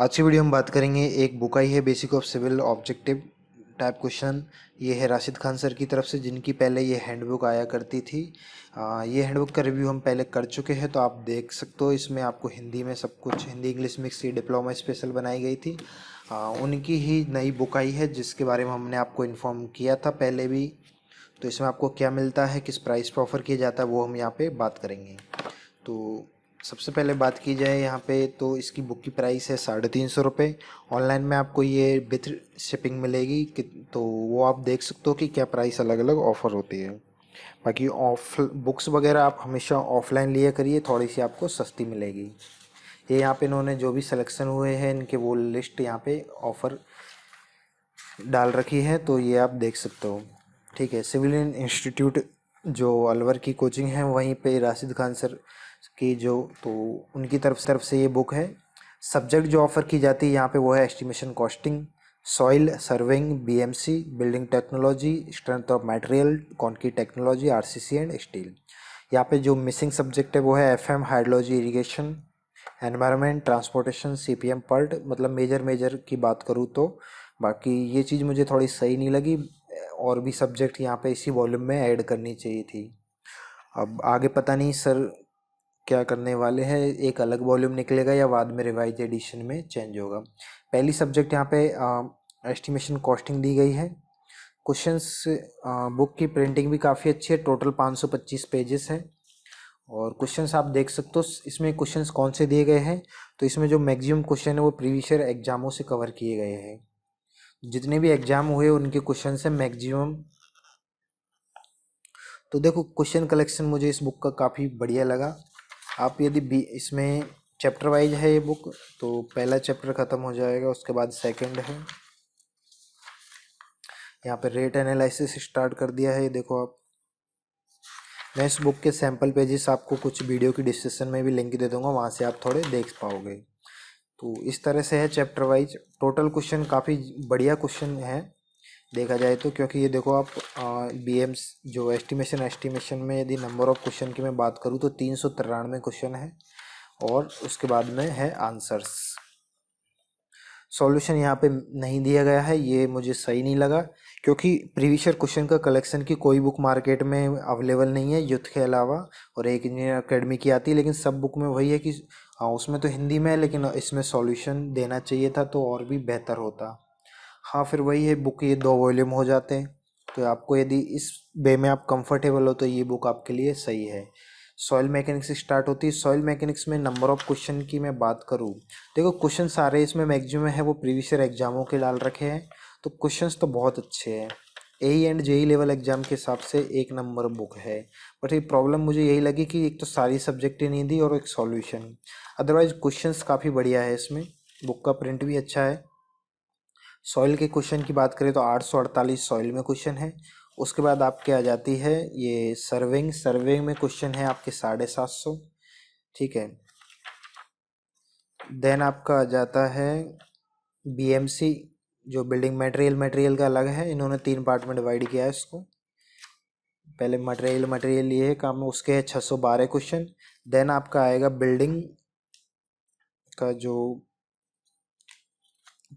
आज की वीडियो हम बात करेंगे एक बुक आई है basic of civil objective type question ये है राशिद खान सर की तरफ से जिनकी पहले ये हैंडबुक आया करती थी आ, ये हैंडबुक का रिव्यू हम पहले कर चुके हैं तो आप देख सकते हो इसमें आपको हिंदी में सब कुछ हिंदी इंग्लिश मिक्स की डिप्लोमा स्पेशल बनाई गई थी आ, उनकी ही नई बुक आई है जिसके बारे में हमने आपको इन्फॉर्म किया था पहले भी तो इसमें आपको क्या मिलता है किस प्राइस पर ऑफ़र किया जाता है वो हम यहाँ पर बात करेंगे तो सबसे पहले बात की जाए यहाँ पे तो इसकी बुक की प्राइस है साढ़े तीन सौ रुपये ऑनलाइन में आपको ये विथ शिपिंग मिलेगी कि तो वो आप देख सकते हो कि क्या प्राइस अलग अलग ऑफ़र होती है बाकी ऑफ बुक्स वगैरह आप हमेशा ऑफलाइन लिया करिए थोड़ी सी आपको सस्ती मिलेगी ये यहाँ पे इन्होंने जो भी सिलेक्शन हुए हैं इनके वो लिस्ट यहाँ पे ऑफ़र डाल रखी है तो ये आप देख सकते हो ठीक है सिविलियन इंस्टीट्यूट जो अलवर की कोचिंग है वहीं पे राशिद खान सर की जो तो उनकी तरफ तरफ से ये बुक है सब्जेक्ट जो ऑफ़र की जाती है यहाँ पे वो है estimation costing soil surveying BMC building technology strength of material concrete technology RCC and steel यहाँ पे जो मिसिंग सब्जेक्ट है वो है FM hydrology irrigation environment transportation CPM PERT मतलब मेजर मेजर की बात करूँ तो बाकी ये चीज़ मुझे थोड़ी सही नहीं लगी और भी सब्जेक्ट यहाँ पे इसी वॉल्यूम में ऐड करनी चाहिए थी अब आगे पता नहीं सर क्या करने वाले हैं एक अलग वॉल्यूम निकलेगा या बाद में रिवाइज एडिशन में चेंज होगा पहली सब्जेक्ट यहाँ पे एस्टिमेशन कॉस्टिंग दी गई है क्वेश्चंस बुक की प्रिंटिंग भी काफ़ी अच्छी है टोटल 525 पेजेस है और क्वेश्चंस आप देख सकते हो इसमें क्वेश्चंस कौन से दिए गए हैं तो इसमें जो मैक्सिमम क्वेश्चन है वो प्रीवियर एग्जामों से कवर किए गए हैं जितने भी एग्जाम हुए उनके क्वेश्चन है मैक्सिमम तो देखो क्वेश्चन कलेक्शन मुझे इस बुक का काफ़ी बढ़िया लगा आप यदि बी इसमें चैप्टर वाइज है ये बुक तो पहला चैप्टर ख़त्म हो जाएगा उसके बाद सेकंड है यहाँ पे रेट एनालिसिस स्टार्ट कर दिया है ये देखो आप मैं इस बुक के सैम्पल पेजेस आपको कुछ वीडियो की डिस्क्रिप्शन में भी लिंक दे दूंगा वहाँ से आप थोड़े देख पाओगे तो इस तरह से है चैप्टर वाइज टोटल क्वेश्चन काफ़ी बढ़िया क्वेश्चन है देखा जाए तो क्योंकि ये देखो आप बी एम्स जो एस्टिमेशन एस्टिमेशन में यदि नंबर ऑफ क्वेश्चन की मैं बात करूँ तो तीन सौ तिरानवे क्वेश्चन है और उसके बाद में है आंसर्स सॉल्यूशन यहाँ पे नहीं दिया गया है ये मुझे सही नहीं लगा क्योंकि प्रीवियस क्वेश्चन का कलेक्शन की कोई बुक मार्केट में अवेलेबल नहीं है युद्ध के अलावा और एक इंजीनियर अकेडमी की आती है लेकिन सब बुक में वही है कि हाँ उसमें तो हिंदी में है लेकिन इसमें सॉल्यूशन देना चाहिए था तो और भी बेहतर होता हाँ फिर वही है बुक ये दो वॉल्यूम हो जाते हैं तो आपको यदि इस बे में आप कंफर्टेबल हो तो ये बुक आपके लिए सही है सॉइल मैकेनिक्स स्टार्ट होती है सॉइल मैकेनिक्स में नंबर ऑफ क्वेश्चन की मैं बात करूँ देखो क्वेश्चन सारे इसमें मैगजिम है वो प्रीवियस ईयर एग्जामों के डाल रखे हैं तो क्वेश्चंस तो बहुत अच्छे हैं A and JE level exam के हिसाब से एक नंबर बुक है बट ये प्रॉब्लम मुझे यही लगी कि एक तो सारी सब्जेक्ट ही नहीं दी और एक सॉल्यूशन अदरवाइज क्वेश्चंस काफ़ी बढ़िया है इसमें बुक का प्रिंट भी अच्छा है सॉइल के क्वेश्चन की बात करें तो आठ सौ अड़तालीस सॉइल में क्वेश्चन है उसके बाद आपके आ जाती है ये सर्विंग सर्विंग में क्वेश्चन है आपके साढ़े सात सौ ठीक है देन आपका आ जाता है बीएमसी जो बिल्डिंग मटेरियल मटेरियल का अलग है इन्होंने तीन पार्ट में डिवाइड किया है इसको पहले मटेरियल मटेरियल लिए काम उसके है छः सौ बारह क्वेश्चन देन आपका आएगा बिल्डिंग का जो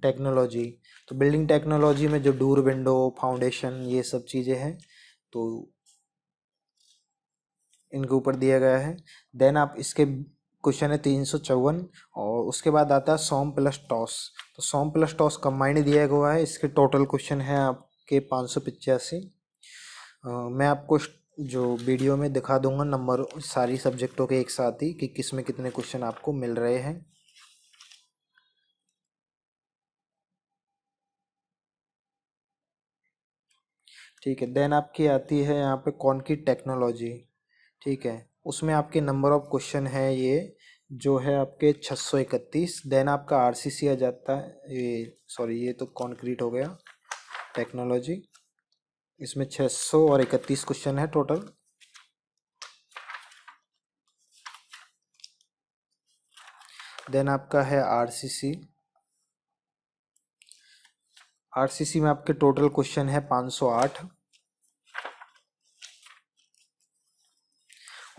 टेक्नोलॉजी तो बिल्डिंग टेक्नोलॉजी में जो डूर विंडो फाउंडेशन ये सब चीज़ें हैं तो इनके ऊपर दिया गया है देन आप इसके क्वेश्चन है तीन सौ चौवन और उसके बाद आता है सोम प्लस टॉस तो सोम प्लस टॉस कम्बाइंड दिया हुआ है इसके टोटल क्वेश्चन है आपके पाँच सौ पिचासी मैं आपको जो वीडियो में दिखा दूंगा नंबर सारी सब्जेक्टों के एक साथ ही कि किस में कितने क्वेश्चन आपको मिल रहे हैं ठीक है देन आपकी आती है यहाँ पे की टेक्नोलॉजी ठीक है उसमें आपके नंबर ऑफ क्वेश्चन है ये जो है आपके छः सौ इकतीस देन आपका आर सी सी आ जाता है ये सॉरी ये तो कॉन्क्रीट हो गया टेक्नोलॉजी इसमें छः सौ और इकतीस क्वेश्चन है टोटल देन आपका है आर सी सी आरसीसी में आपके टोटल क्वेश्चन है 508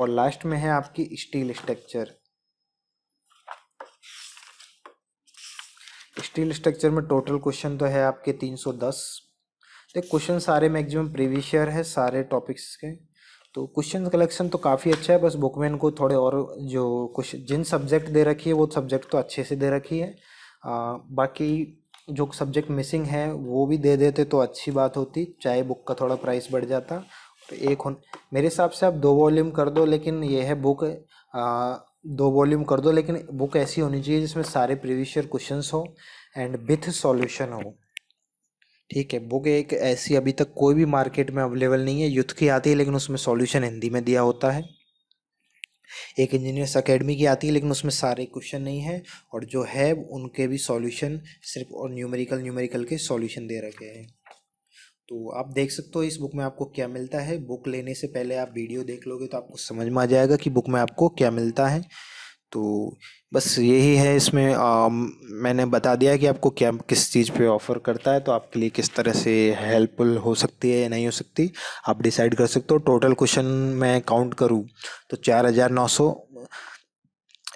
और लास्ट में है आपकी स्टील स्ट्रक्चर स्टील स्ट्रक्चर में टोटल क्वेश्चन तो है आपके 310 देख क्वेश्चन सारे मैक्सिमम प्रीवियस ईयर है सारे टॉपिक्स के तो क्वेश्चन कलेक्शन तो काफ़ी अच्छा है बस बुकमैन को थोड़े और जो कुछ जिन सब्जेक्ट दे रखी है वो सब्जेक्ट तो अच्छे से दे रखी है आ, बाकी जो सब्जेक्ट मिसिंग है वो भी दे देते तो अच्छी बात होती चाहे बुक का थोड़ा प्राइस बढ़ जाता तो एक हो मेरे हिसाब से आप दो वॉल्यूम कर दो लेकिन ये है बुक आ, दो वॉल्यूम कर दो लेकिन बुक ऐसी होनी चाहिए जिसमें सारे प्रीवियस ईयर क्वेश्चन हो एंड विथ सॉल्यूशन हो ठीक है बुक एक ऐसी अभी तक कोई भी मार्केट में अवेलेबल नहीं है यूथ की आती है लेकिन उसमें सॉल्यूशन हिंदी में दिया होता है एक इंजीनियर्स अकेडमी की आती है लेकिन उसमें सारे क्वेश्चन नहीं है और जो है उनके भी सॉल्यूशन सिर्फ और न्यूमेरिकल न्यूमेरिकल के सॉल्यूशन दे रखे हैं तो आप देख सकते हो इस बुक में आपको क्या मिलता है बुक लेने से पहले आप वीडियो देख लोगे तो आपको समझ में आ जाएगा कि बुक में आपको क्या मिलता है तो बस यही है इसमें आ, मैंने बता दिया कि आपको कैंप किस चीज़ पे ऑफ़र करता है तो आपके लिए किस तरह से हेल्पफुल हो सकती है या नहीं हो सकती आप डिसाइड कर सकते हो टोटल क्वेश्चन मैं काउंट करूँ तो चार हज़ार नौ सौ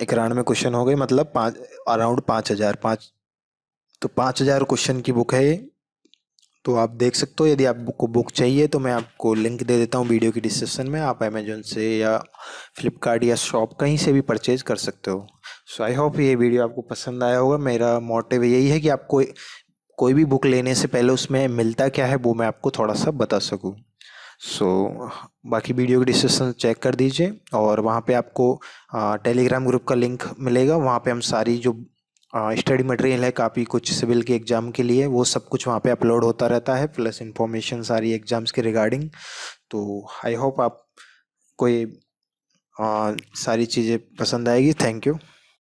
इक्यानवे क्वेश्चन हो गए मतलब पाँच अराउंड पाँच हज़ार पाँच तो पाँच हज़ार क्वेश्चन की बुक है ये तो आप देख सकते हो यदि आपको बुक चाहिए तो मैं आपको लिंक दे देता हूँ वीडियो की डिस्क्रिप्शन में आप अमेजोन से या फ्लिपकार्ट या शॉप कहीं से भी परचेज कर सकते हो सो आई होप ये वीडियो आपको पसंद आया होगा मेरा मोटिव यही है कि आपको कोई भी बुक लेने से पहले उसमें मिलता क्या है वो मैं आपको थोड़ा सा बता सकूँ सो so, बाकी वीडियो की डिस्क्रिप्शन चेक कर दीजिए और वहाँ पे आपको टेलीग्राम ग्रुप का लिंक मिलेगा वहाँ पे हम सारी जो स्टडी मटेरियल है काफ़ी कुछ सिविल के एग्ज़ाम के लिए वो सब कुछ वहाँ पे अपलोड होता रहता है प्लस इंफॉर्मेशन सारी एग्ज़ाम्स के रिगार्डिंग तो आई होप आप कोई आ, सारी चीज़ें पसंद आएगी थैंक यू